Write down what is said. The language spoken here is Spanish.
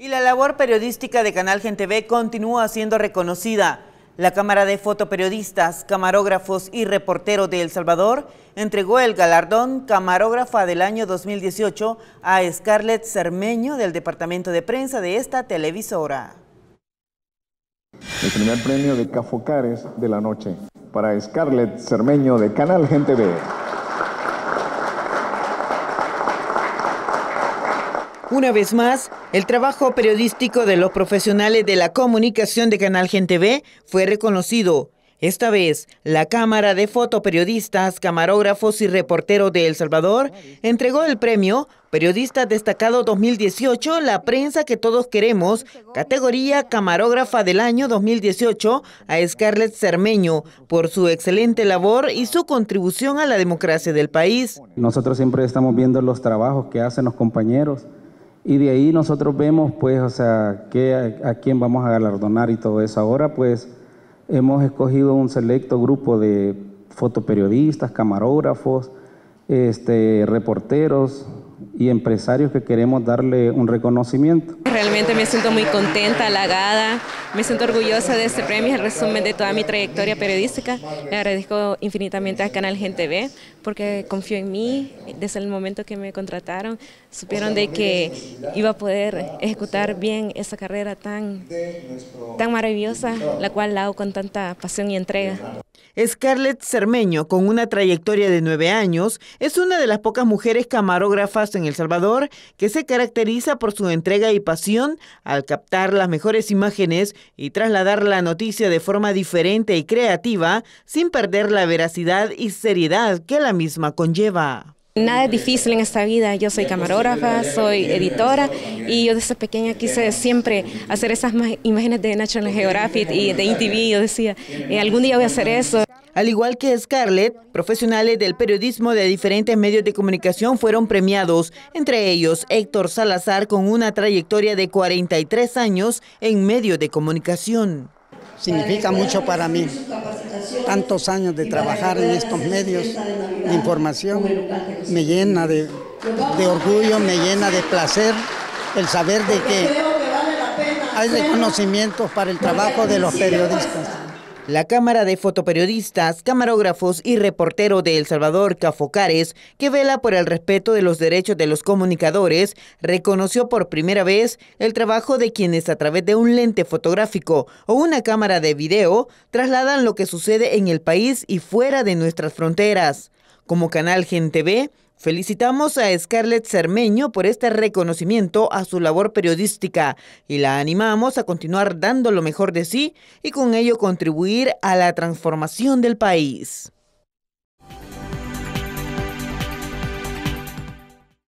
Y la labor periodística de Canal Gente B continúa siendo reconocida. La Cámara de Fotoperiodistas, Camarógrafos y Reporteros de El Salvador entregó el galardón Camarógrafa del año 2018 a Scarlett Cermeño del Departamento de Prensa de esta televisora. El primer premio de Cafocares de la noche para Scarlett Cermeño de Canal Gente B. Una vez más, el trabajo periodístico de los profesionales de la comunicación de Canal Gente TV fue reconocido. Esta vez, la Cámara de Fotoperiodistas, Camarógrafos y Reporteros de El Salvador entregó el premio Periodista Destacado 2018, la prensa que todos queremos, categoría Camarógrafa del año 2018, a Scarlett Cermeño por su excelente labor y su contribución a la democracia del país. Nosotros siempre estamos viendo los trabajos que hacen los compañeros y de ahí nosotros vemos, pues, o sea, a, quién vamos a galardonar y todo eso. Ahora, pues, hemos escogido un selecto grupo de fotoperiodistas, camarógrafos, este, reporteros, y empresarios que queremos darle un reconocimiento. Realmente me siento muy contenta, halagada, me siento orgullosa de este premio, el resumen de toda mi trayectoria periodística. Le agradezco infinitamente al Canal Gente B porque confió en mí desde el momento que me contrataron. Supieron de que iba a poder ejecutar bien esa carrera tan, tan maravillosa, la cual la hago con tanta pasión y entrega. Scarlett Cermeño, con una trayectoria de nueve años, es una de las pocas mujeres camarógrafas en El Salvador, que se caracteriza por su entrega y pasión al captar las mejores imágenes y trasladar la noticia de forma diferente y creativa, sin perder la veracidad y seriedad que la misma conlleva. Nada es difícil en esta vida. Yo soy camarógrafa, soy editora y yo desde pequeña quise siempre hacer esas imágenes de National Geographic y de ITV. Yo decía, eh, algún día voy a hacer eso. Al igual que Scarlett, profesionales del periodismo de diferentes medios de comunicación fueron premiados, entre ellos Héctor Salazar con una trayectoria de 43 años en medios de comunicación. Significa mucho para mí, tantos años de trabajar en estos medios de información, me llena de, orgullo, me llena de placer el saber de que hay reconocimientos para el trabajo de los periodistas. La Cámara de Fotoperiodistas, Camarógrafos y Reportero de El Salvador, Cafocares, que vela por el respeto de los derechos de los comunicadores, reconoció por primera vez el trabajo de quienes a través de un lente fotográfico o una cámara de video trasladan lo que sucede en el país y fuera de nuestras fronteras. Como canal Gente B, felicitamos a Scarlett Cermeño por este reconocimiento a su labor periodística y la animamos a continuar dando lo mejor de sí y con ello contribuir a la transformación del país.